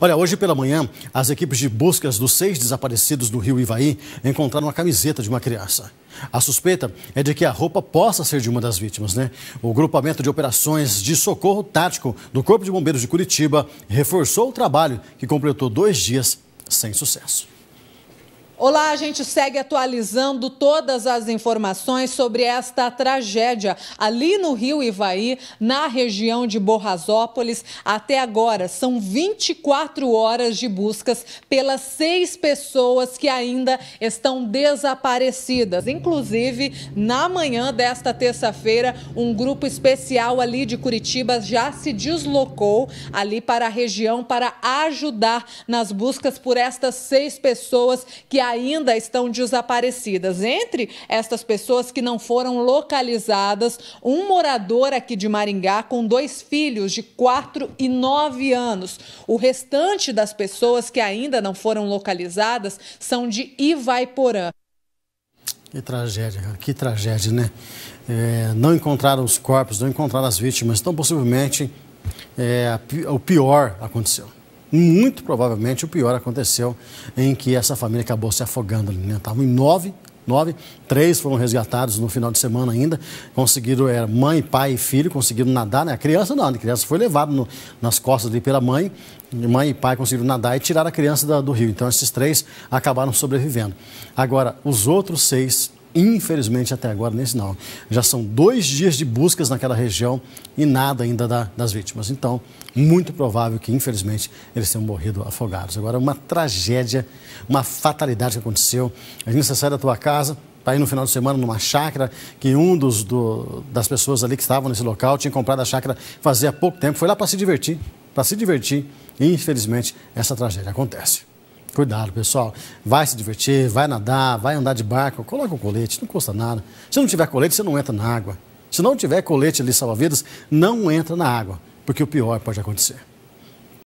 Olha, hoje pela manhã, as equipes de buscas dos seis desaparecidos do Rio Ivaí encontraram a camiseta de uma criança. A suspeita é de que a roupa possa ser de uma das vítimas, né? O grupamento de operações de socorro tático do Corpo de Bombeiros de Curitiba reforçou o trabalho que completou dois dias sem sucesso. Olá, a gente segue atualizando todas as informações sobre esta tragédia ali no Rio Ivaí, na região de Borrasópolis. Até agora, são 24 horas de buscas pelas seis pessoas que ainda estão desaparecidas. Inclusive, na manhã desta terça-feira, um grupo especial ali de Curitiba já se deslocou ali para a região para ajudar nas buscas por estas seis pessoas que ainda estão desaparecidas. Entre estas pessoas que não foram localizadas, um morador aqui de Maringá com dois filhos de 4 e 9 anos. O restante das pessoas que ainda não foram localizadas são de Ivaiporã. Que tragédia, que tragédia, né? É, não encontraram os corpos, não encontraram as vítimas, então possivelmente é, o pior aconteceu muito provavelmente o pior aconteceu, em que essa família acabou se afogando ali, né? Estavam em nove, nove, três foram resgatados no final de semana ainda, conseguiram, era eh, mãe, pai e filho, conseguiram nadar, né? A criança não, a criança foi levada no, nas costas ali pela mãe, mãe e pai conseguiram nadar e tirar a criança da, do rio. Então, esses três acabaram sobrevivendo. Agora, os outros seis Infelizmente, até agora, nem não. Já são dois dias de buscas naquela região e nada ainda da, das vítimas. Então, muito provável que, infelizmente, eles tenham morrido afogados. Agora, uma tragédia, uma fatalidade que aconteceu. A gente sai da tua casa, para ir no final de semana numa chácara que um dos, do, das pessoas ali que estavam nesse local tinha comprado a chácara fazia pouco tempo. Foi lá para se divertir, para se divertir. E, infelizmente, essa tragédia acontece. Cuidado, pessoal. Vai se divertir, vai nadar, vai andar de barco, coloca o colete, não custa nada. Se não tiver colete, você não entra na água. Se não tiver colete ali salva-vidas, não entra na água, porque o pior pode acontecer.